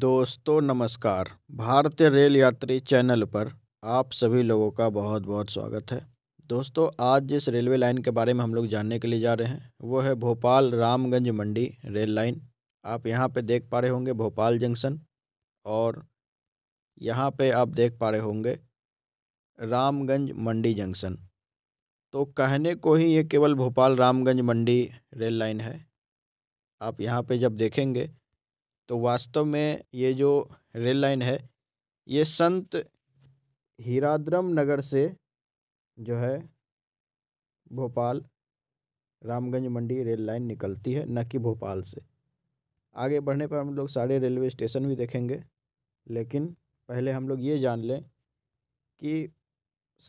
दोस्तों नमस्कार भारतीय रेल यात्री चैनल पर आप सभी लोगों का बहुत बहुत स्वागत है दोस्तों आज जिस रेलवे लाइन के बारे में हम लोग जानने के लिए जा रहे हैं वो है भोपाल रामगंज मंडी रेल लाइन आप यहाँ पे देख पा रहे होंगे भोपाल जंक्शन और यहाँ पे आप देख पा रहे होंगे रामगंज मंडी जंक्शन तो कहने को ही ये केवल भोपाल रामगंज मंडी रेल लाइन है आप यहाँ पर जब देखेंगे तो वास्तव में ये जो रेल लाइन है ये संत हीराद्रम नगर से जो है भोपाल रामगंज मंडी रेल लाइन निकलती है न कि भोपाल से आगे बढ़ने पर हम लोग सारे रेलवे स्टेशन भी देखेंगे लेकिन पहले हम लोग ये जान लें कि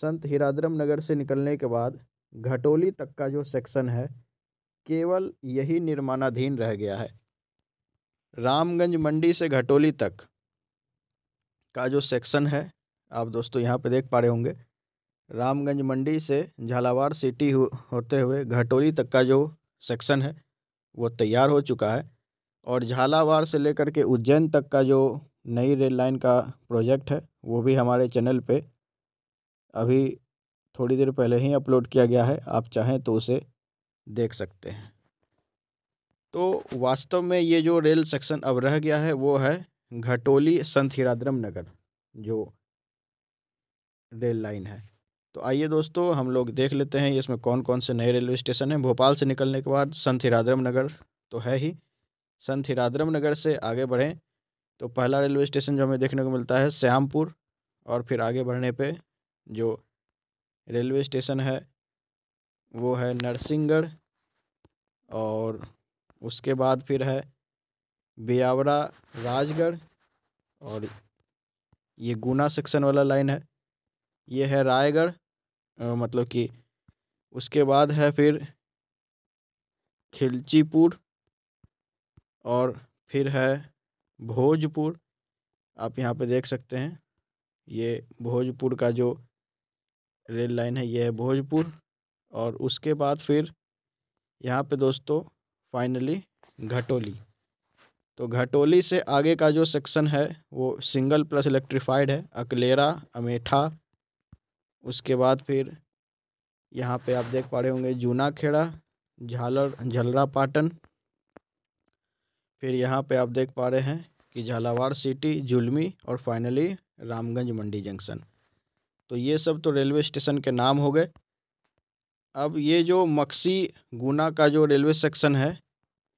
संत हीराद्रम नगर से निकलने के बाद घटोली तक का जो सेक्शन है केवल यही निर्माणाधीन रह गया है रामगंज मंडी से घटोली तक का जो सेक्शन है आप दोस्तों यहाँ पे देख पा रहे होंगे रामगंज मंडी से झालावाड़ सिटी हो, होते हुए घटोली तक का जो सेक्शन है वो तैयार हो चुका है और झालावाड़ से लेकर के उज्जैन तक का जो नई रेल लाइन का प्रोजेक्ट है वो भी हमारे चैनल पे अभी थोड़ी देर पहले ही अपलोड किया गया है आप चाहें तो उसे देख सकते हैं तो वास्तव में ये जो रेल सेक्शन अब रह गया है वो है घटोली संत हिराद्रम नगर जो रेल लाइन है तो आइए दोस्तों हम लोग देख लेते हैं इसमें कौन कौन से नए रेलवे स्टेशन हैं भोपाल से निकलने के बाद संत हिराद्रम नगर तो है ही संत हिराद्रम नगर से आगे बढ़ें तो पहला रेलवे स्टेशन जो हमें देखने को मिलता है श्यामपुर और फिर आगे बढ़ने पर जो रेलवे स्टेशन है वो है नरसिंहगढ़ और उसके बाद फिर है बियावरा राजगढ़ और ये गुना सेक्शन वाला लाइन है ये है रायगढ़ मतलब कि उसके बाद है फिर खिलचीपुर और फिर है भोजपुर आप यहाँ पे देख सकते हैं ये भोजपुर का जो रेल लाइन है ये है भोजपुर और उसके बाद फिर यहाँ पे दोस्तों फाइनली घटोली तो घटोली से आगे का जो सेक्शन है वो सिंगल प्लस इलेक्ट्रीफाइड है अकलेरा अमेठा उसके बाद फिर यहाँ पे आप देख पा रहे होंगे जूना खेड़ा झालर झलरा पाटन फिर यहाँ पे आप देख पा रहे हैं कि झालावाड़ सिटी जुलमी और फाइनली रामगंज मंडी जंक्शन तो ये सब तो रेलवे स्टेशन के नाम हो गए अब ये जो मक्सी गुना का जो रेलवे सेक्शन है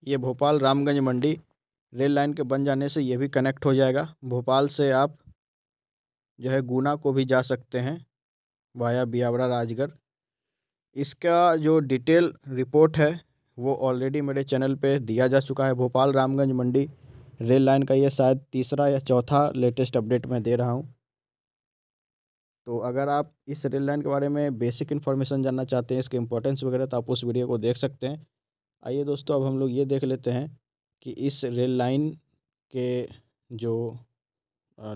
ये भोपाल रामगंज मंडी रेल लाइन के बन जाने से ये भी कनेक्ट हो जाएगा भोपाल से आप जो है गुना को भी जा सकते हैं वाया बियावड़ा राजगढ़ इसका जो डिटेल रिपोर्ट है वो ऑलरेडी मेरे चैनल पे दिया जा चुका है भोपाल रामगंज मंडी रेल लाइन का ये शायद तीसरा या चौथा लेटेस्ट अपडेट मैं दे रहा हूँ तो अगर आप इस रेल लाइन के बारे में बेसिक इन्फॉर्मेशन जानना चाहते हैं इसके इम्पोर्टेंस वगैरह तो आप उस वीडियो को देख सकते हैं आइए दोस्तों अब हम लोग ये देख लेते हैं कि इस रेल लाइन के जो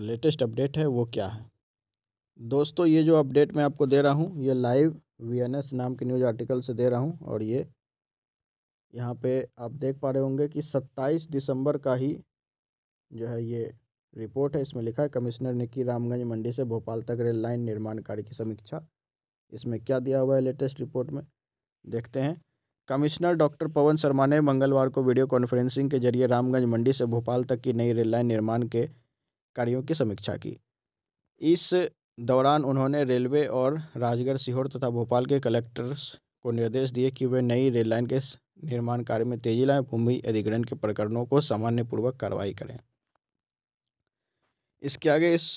लेटेस्ट अपडेट है वो क्या है दोस्तों ये जो अपडेट मैं आपको दे रहा हूँ ये लाइव वीएनएस नाम के न्यूज़ आर्टिकल से दे रहा हूँ और ये यहाँ पे आप देख पा रहे होंगे कि 27 दिसंबर का ही जो है ये रिपोर्ट है इसमें लिखा है कमिश्नर ने की रामगंज मंडी से भोपाल तक रेल लाइन निर्माण कार्य की समीक्षा इसमें क्या दिया हुआ है लेटेस्ट रिपोर्ट में देखते हैं कमिश्नर डॉक्टर पवन शर्मा ने मंगलवार को वीडियो कॉन्फ्रेंसिंग के जरिए रामगंज मंडी से भोपाल तक की नई रेल लाइन निर्माण के कार्यों की समीक्षा की इस दौरान उन्होंने रेलवे और राजगढ़ सीहोर तथा भोपाल के कलेक्टर्स को निर्देश दिए कि वे नई रेल लाइन के निर्माण कार्य में तेजी लाएं भूमि अधिग्रहण के प्रकरणों को सामान्यपूर्वक कार्रवाई करें इसके आगे इस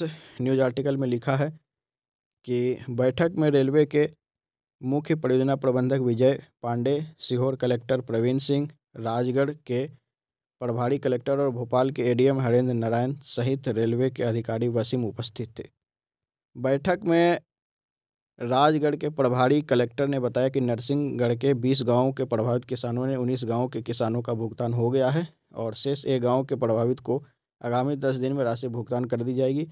न्यूज आर्टिकल में लिखा है कि बैठक में रेलवे के मुख्य परियोजना प्रबंधक विजय पांडे सीहोर कलेक्टर प्रवीण सिंह राजगढ़ के प्रभारी कलेक्टर और भोपाल के एडीएम हरेंद्र नारायण सहित रेलवे के अधिकारी वसीम उपस्थित थे बैठक में राजगढ़ के प्रभारी कलेक्टर ने बताया कि नरसिंहगढ़ के 20 गांवों के प्रभावित किसानों ने 19 गांवों के किसानों का भुगतान हो गया है और शेष एक गांव के प्रभावित को आगामी 10 दिन में राशि भुगतान कर दी जाएगी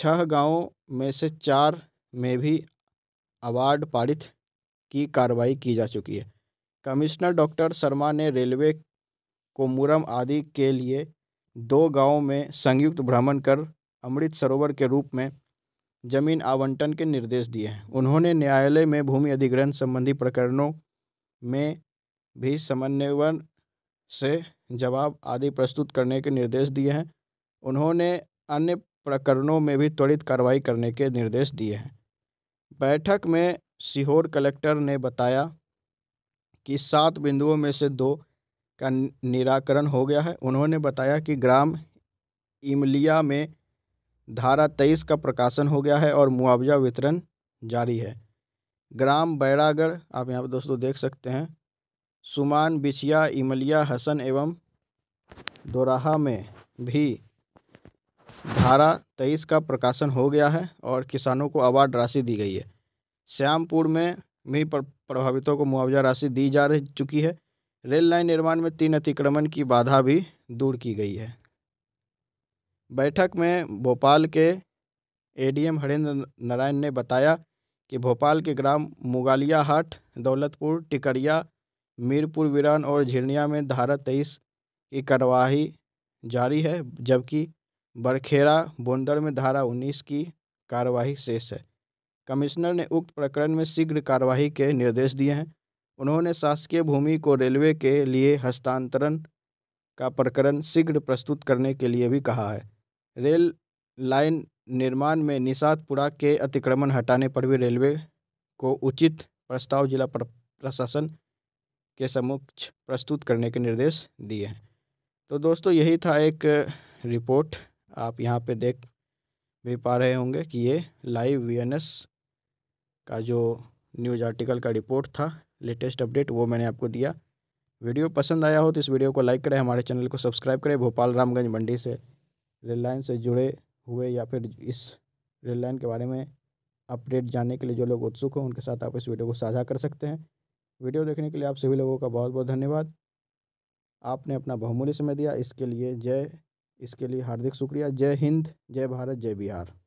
छह गांवों में से चार में भी अवार्ड पारित की कार्रवाई की जा चुकी है कमिश्नर डॉक्टर शर्मा ने रेलवे को मुरम आदि के लिए दो गांवों में संयुक्त भ्रमण कर अमृत सरोवर के रूप में जमीन आवंटन के निर्देश दिए हैं उन्होंने न्यायालय में भूमि अधिग्रहण संबंधी प्रकरणों में भी समन्वयन से जवाब आदि प्रस्तुत करने के निर्देश दिए हैं उन्होंने अन्य प्रकरणों में भी त्वरित कार्रवाई करने के निर्देश दिए हैं बैठक में सीहोर कलेक्टर ने बताया कि सात बिंदुओं में से दो का निराकरण हो गया है उन्होंने बताया कि ग्राम इमलिया में धारा तेईस का प्रकाशन हो गया है और मुआवजा वितरण जारी है ग्राम बैरागढ़ आप यहाँ पर दोस्तों देख सकते हैं सुमान बिछिया इमलिया हसन एवं दोराहा में भी धारा तेईस का प्रकाशन हो गया है और किसानों को अवार्ड राशि दी गई है श्यामपुर में भी प्रभावितों को मुआवजा राशि दी जा रह चुकी है रेल लाइन निर्माण में तीन अतिक्रमण की बाधा भी दूर की गई है बैठक में भोपाल के एडीएम हरेंद्र नारायण ने बताया कि भोपाल के ग्राम मुगालिया हाट दौलतपुर टिकरिया मीरपुर वीरान और झिरनिया में धारा तेईस की कार्यवाही जारी है जबकि बरखेड़ा बोंडर में धारा उन्नीस की कार्यवाही शेष है कमिश्नर ने उक्त प्रकरण में शीघ्र कार्यवाही के निर्देश दिए हैं उन्होंने शासकीय भूमि को रेलवे के लिए हस्तांतरण का प्रकरण शीघ्र प्रस्तुत करने के लिए भी कहा है रेल लाइन निर्माण में निषादपुरा के अतिक्रमण हटाने पर भी रेलवे को उचित प्रस्ताव जिला प्रशासन के समक्ष प्रस्तुत करने के निर्देश दिए हैं तो दोस्तों यही था एक रिपोर्ट आप यहाँ पे देख भी पा रहे होंगे कि ये लाइव वीएनएस का जो न्यूज आर्टिकल का रिपोर्ट था लेटेस्ट अपडेट वो मैंने आपको दिया वीडियो पसंद आया हो तो इस वीडियो को लाइक करें हमारे चैनल को सब्सक्राइब करें भोपाल रामगंज मंडी से रेल लाइन से जुड़े हुए या फिर इस रेल लाइन के बारे में अपडेट जानने के लिए जो लोग उत्सुक हों उनके साथ आप इस वीडियो को साझा कर सकते हैं वीडियो देखने के लिए आप सभी लोगों का बहुत बहुत धन्यवाद आपने अपना बहुमूल्य समय दिया इसके लिए जय इसके लिए हार्दिक शुक्रिया जय हिंद जय भारत जय बिहार